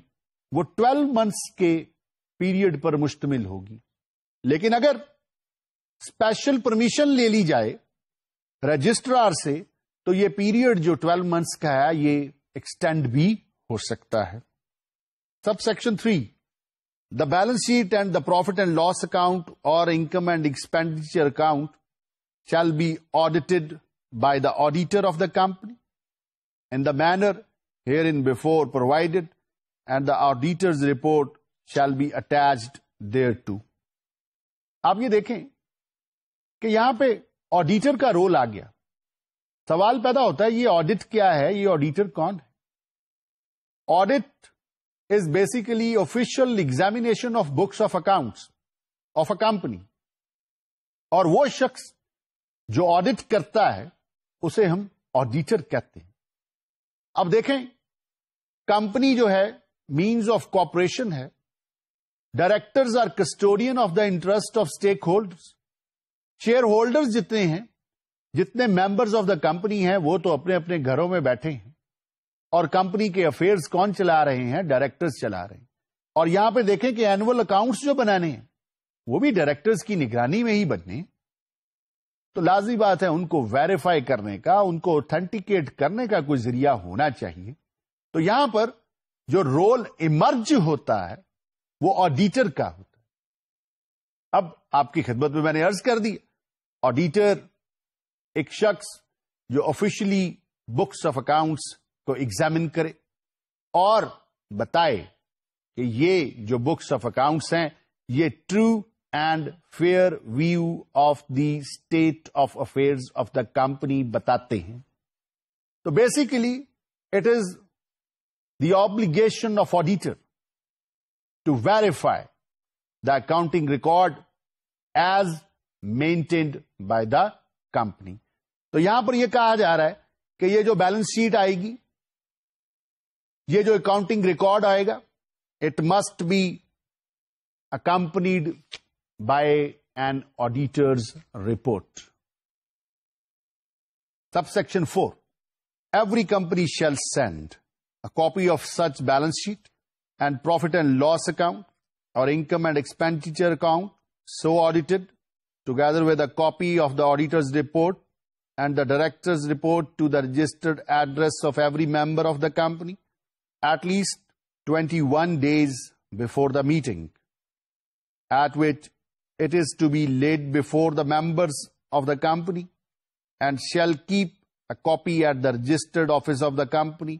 وہ 12 منتھس کے پیریڈ پر مشتمل ہوگی لیکن اگر स्पेशल परमिशन ले ली जाए रजिस्ट्रार से तो ये पीरियड जो 12 मंथ्स का है ये एक्सटेंड भी हो सकता है subsection three the balance sheet and the profit and loss account और income and expenditure account shall be audited by the auditor of the company in the manner hereinbefore provided and the auditor's report shall be attached thereto आप ये देखें कि यहां पे auditor का role आ गया सवाल पैदा होता है ये ऑडिट क्या है ये ऑडिटर कौन है audit is basically official examination of books of accounts of a company और वो शख्स जो ऑडिट करता है उसे हम ऑडिटर कहते हैं अब देखें कंपनी जो है मींस ऑफ कॉपरेशन है directors are custodian of the interest of stakeholders shareholders जितने हैं जितने मेंबर्स ऑफ द कंपनी हैं वो तो अपने अपने घरों में बैठे हैं और कंपनी के अफेयर्स कौन चला रहे हैं डायरेक्टर्स चला रहे हैं और यहां पे देखें कि एनुअल अकाउंट्स जो बनाने हैं वो भी डायरेक्टर्स की निगरानी में ही बनने तो लाजी बात है उनको वेरीफाई करने का उनको ऑथेंटिकेट करने का कोई जरिया होना चाहिए तो यहां पर जो रोल इमर्ज होता है वो ऑडिटर का होता है अब आपकी खिदमत में मैंने अर्ज कर दिया ऑडिटर एक शख्स जो ऑफिशियली बुक्स ऑफ अकाउंट्स को एग्जामिन करे और बताए कि ये जो बुक्स ऑफ अकाउंट्स हैं ये true and fair view of the state of affairs of the company बताते हैं तो basically it is the obligation of auditor to verify the accounting record as maintained by the company. तो यहां पर यह कहा जा रहा है कि यह जो बैलेंस शीट आएगी ये जो अकाउंटिंग रिकॉर्ड आएगा it must be accompanied by an auditor's report. Subsection 4. Every company shall send a copy of such balance sheet and profit and loss account or income and expenditure account so audited together with a copy of the auditor's report and the director's report to the registered address of every member of the company at least 21 days before the meeting, at which it is to be laid before the members of the company and shall keep a copy at the registered office of the company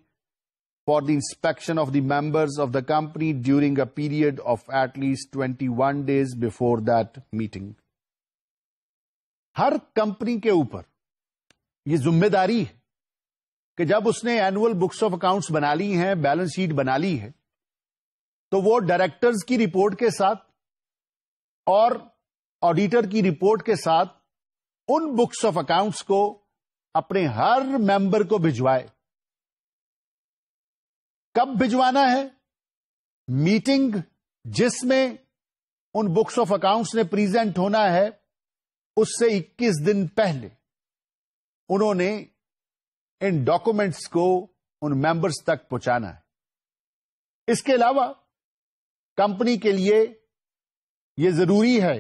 for the inspection of the members of the company during a period of at least 21 days before that meeting. हर company के ऊपर ये जिम्मेदारी है कि जब उसने annual books of accounts बना ली हैं बैलेंस शीट बना ली है तो वो डायरेक्टर्स की रिपोर्ट के साथ और ऑडिटर की रिपोर्ट के साथ उन बुक्स ऑफ अकाउंट्स को अपने हर मेंबर को भिजवाए कब भिजवाना है मीटिंग जिसमें उन बुक्स ऑफ अकाउंट्स ने प्रेजेंट होना है उससे 21 दिन पहले उन्होंने इन डॉक्यूमेंट्स को उन मेंबर्स तक पहुंचाना है इसके अलावा कंपनी के लिए यह जरूरी है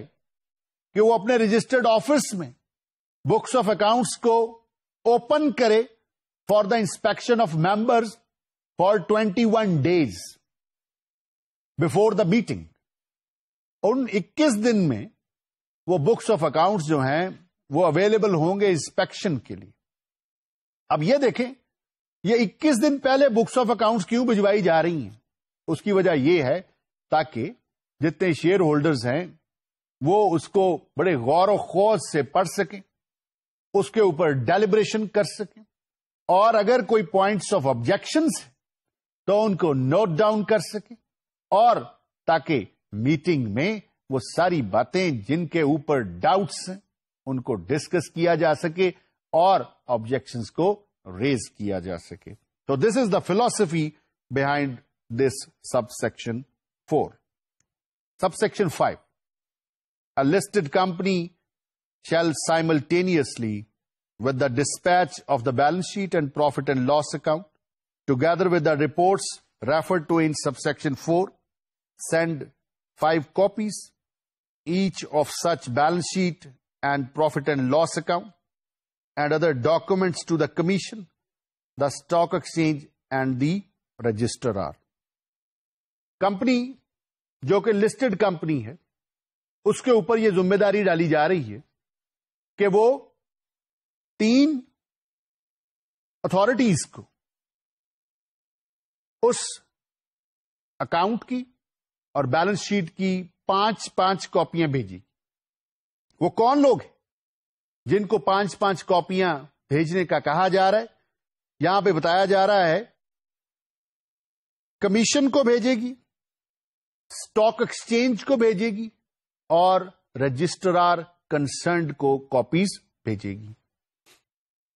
कि वो अपने रजिस्टर्ड ऑफिस में बुक्स ऑफ अकाउंट्स को ओपन करे for the inspection of members for 21 days before the meeting उन 21 दिन में वो बुक्स ऑफ अकाउंट्स जो हैं वो अवेलेबल होंगे इंस्पेक्शन के लिए अब ये देखें ये 21 दिन पहले बुक्स ऑफ अकाउंट्स क्यों भिजवाई जा रही हैं उसकी वजह यह है ताकि जितने शेयर होल्डर्स हैं वो उसको बड़े गौर व खोज से पढ़ सकें उसके ऊपर डेलिब्रेशन कर सकें और अगर कोई पॉइंट्स ऑफ ऑब्जेक्शन तो उनको नोट डाउन कर सकें और ताकि मीटिंग में वो सारी बातें जिनके ऊपर डाउट्स हैं उनको डिस्कस किया जा सके और ऑब्जेक्शन को रेज किया जा सके तो this is the philosophy behind this sub section four sub section five a listed company shall simultaneously with the dispatch of the balance sheet and profit and loss account together with the report refer to in sub section four send five copies each of such balance sheet and profit and loss account and other documents to the commission, the stock exchange and the registrar. Company जो कि listed company है उसके ऊपर यह जिम्मेदारी डाली जा रही है कि वो तीन अथॉरिटीज को उस अकाउंट की और बैलेंस शीट की पांच पांच कॉपियां भेजी वो कौन लोग हैं जिनको पांच पांच कॉपियां भेजने का कहा जा रहा है यहां पे बताया जा रहा है कमीशन को भेजेगी स्टॉक एक्सचेंज को भेजेगी और रजिस्ट्रार कंसर्न को कॉपीज भेजेगी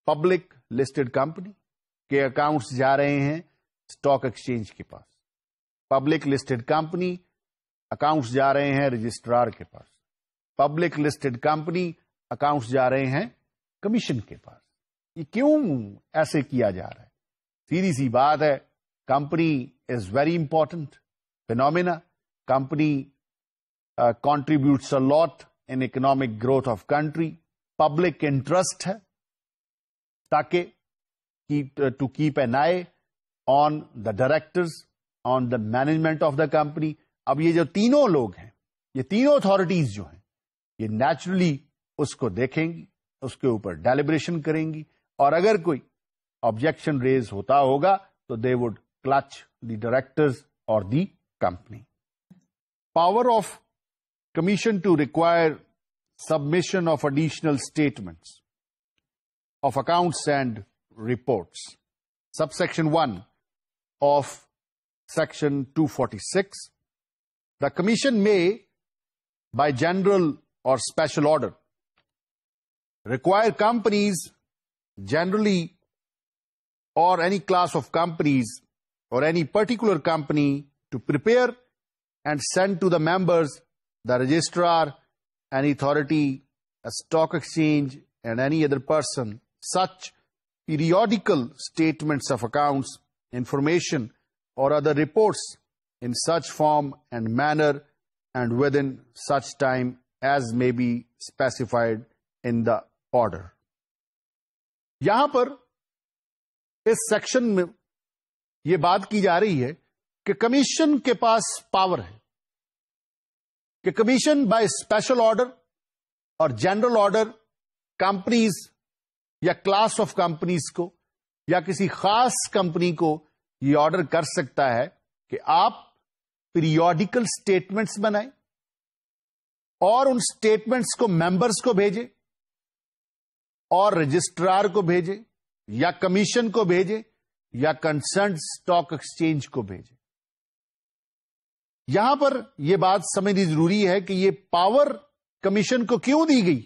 पब्लिक लिस्टेड कंपनी के अकाउंट्स जा रहे हैं स्टॉक एक्सचेंज के पास पब्लिक लिस्टेड कंपनी अकाउंट्स जा रहे हैं रजिस्ट्रार के पास पब्लिक लिस्टेड कंपनी अकाउंट्स जा रहे हैं कमीशन के पास ये क्यों ऐसे किया जा रहा है सीधी सी बात है company is very important phenomena company contributes a lot in economic growth of country public interest है ताकि to keep an eye on the directors on the management of the company अब ये जो तीनों लोग हैं ये तीनों अथॉरिटीज जो हैं ये नेचुरली उसको देखेंगी उसके ऊपर डेलिब्रेशन करेंगी और अगर कोई ऑब्जेक्शन रेज होता होगा तो they would clutch the directors और the company power of commission to require submission of additional statements of accounts and reports subsection one of section 246 The commission may, by general or special order, require companies generally or any class of companies or any particular company to prepare and send to the members, the registrar, an authority, a stock exchange, and any other person such periodical statements of accounts, information, or other reports in such form and manner and within such time as may be specified in the order. यहां पर इस section में यह बात की जा रही है कि कमीशन के पास पावर है कि कमीशन बाय स्पेशल ऑर्डर और जनरल ऑर्डर कंपनीज या क्लास ऑफ कंपनीज को या किसी खास कंपनी को ये ऑर्डर कर सकता है कि आप पीरियोडिकल स्टेटमेंट्स बनाएं और उन स्टेटमेंट्स को मेंबर्स को भेजें और रजिस्ट्रार को भेजें या कमीशन को भेजें या कंसर्न स्टॉक एक्सचेंज को भेजें यहां पर यह बात समझनी जरूरी है कि यह पावर कमीशन को क्यों दी गई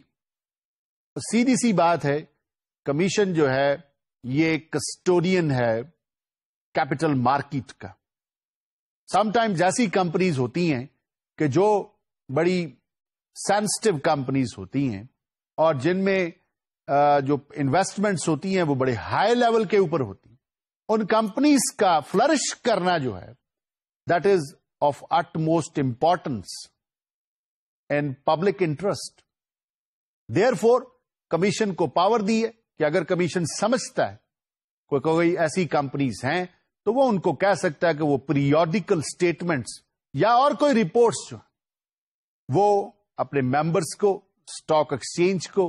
तो सीधी सी बात है कमीशन जो है ये कस्टोडियन है कैपिटल मार्केट का समटाइम्स ऐसी कंपनीज होती हैं कि जो बड़ी सेंसिटिव कंपनीज होती हैं और जिनमें जो इन्वेस्टमेंट्स होती हैं वो बड़े हाई लेवल के ऊपर होती हैं उन कंपनीज का फ्लरिश करना जो है that is of utmost importance in public interest therefore commission को पावर दी है कि अगर कमीशन समझता है कोई कोई ऐसी कंपनीज हैं तो वो उनको कह सकता है कि वो पीरियोडिकल स्टेटमेंट्स या और कोई रिपोर्ट्स जो वो अपने मेंबर्स को स्टॉक एक्सचेंज को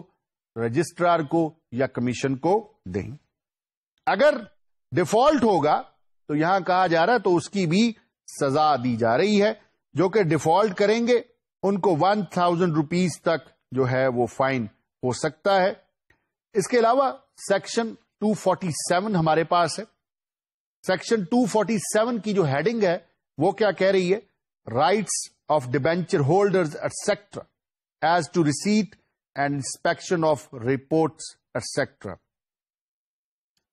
रजिस्ट्रार को या कमीशन को दें अगर डिफॉल्ट होगा तो यहां कहा जा रहा है तो उसकी भी सजा दी जा रही है जो कि डिफॉल्ट करेंगे उनको वन थाउजेंड रुपीज तक जो है वो फाइन हो सकता है इसके अलावा सेक्शन 247 हमारे पास है Section 247 की जो हेडिंग है वो क्या कह रही है rights of debenture holders etcetera as to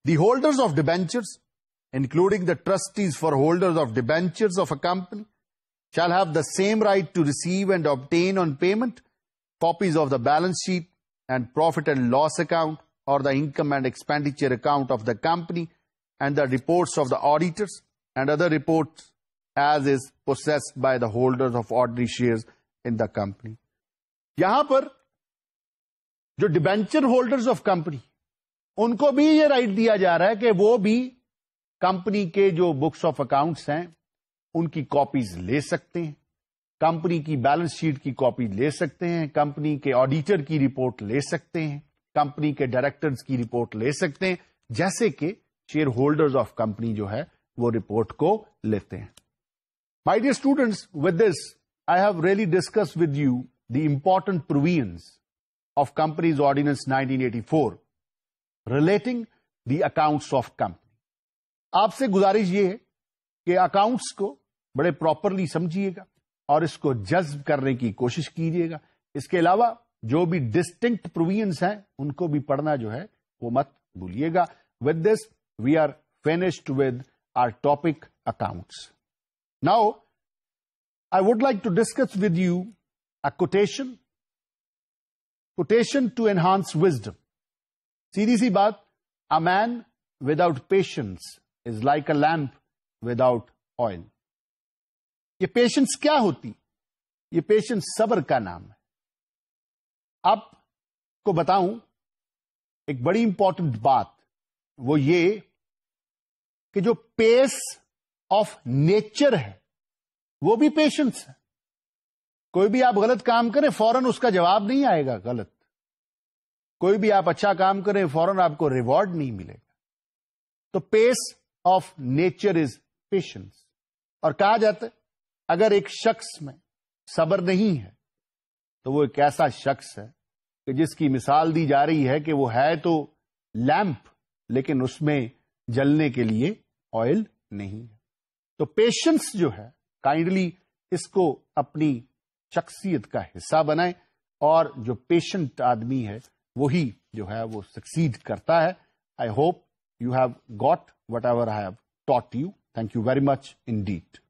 The holders of debentures, including the trustees for holders of debentures of a company, shall have the same right to receive and obtain on payment copies of the balance sheet and profit and loss account or the income and expenditure account of the company and the reports of the auditors and other reports as is possessed by the holders of ordinary shares in the company. यहां पर जो debenture holders of company उनको भी ये right दिया जा रहा है कि वो भी कंपनी के जो बुक्स ऑफ अकाउंट्स हैं उनकी कॉपीज ले सकते हैं कंपनी की बैलेंस शीट की कॉपी ले सकते हैं कंपनी के ऑडिटर की रिपोर्ट ले सकते हैं कंपनी के डायरेक्टर्स की रिपोर्ट ले सकते हैं जैसे कि शेयर होल्डर्स ऑफ कंपनी जो है वो रिपोर्ट को लेते हैं my dear students with this I have really discuss with you the important provisions of companies ordinance 1984 relating the accounts of company आपसे गुजारिश ये है कि अकाउंट्स को बड़े प्रॉपरली समझिएगा और इसको जज्ब करने की कोशिश कीजिएगा इसके अलावा जो भी डिस्टिंक्ट प्रोविजंस हैं उनको भी पढ़ना जो है वो मत भूलिएगा with this we are finished with our topic accounts. Now, I would like to discuss with you a quotation, quotation to enhance wisdom. this? सी बात a man without patience is like a lamp without oil. ये patience क्या होती ये patience सबर का नाम है आपको बताऊं एक बड़ी इंपॉर्टेंट बात वो ये कि जो पेस ऑफ नेचर है वो भी पेशेंस है कोई भी आप गलत काम करें फौरन उसका जवाब नहीं आएगा गलत कोई भी आप अच्छा काम करें फौरन आपको रिवॉर्ड नहीं मिलेगा तो pace of nature is patience और कहा जाता है अगर एक शख्स में सबर नहीं है तो वो एक ऐसा शख्स है कि जिसकी मिसाल दी जा रही है कि वो है तो लैंप लेकिन उसमें जलने के लिए ऑयल नहीं है तो पेशेंस जो है काइंडली इसको अपनी शख्सियत का हिस्सा बनाए और जो पेशेंट आदमी है वही जो है वो सक्सीड करता है I hope you have got whatever I have taught you thank you very much in डीट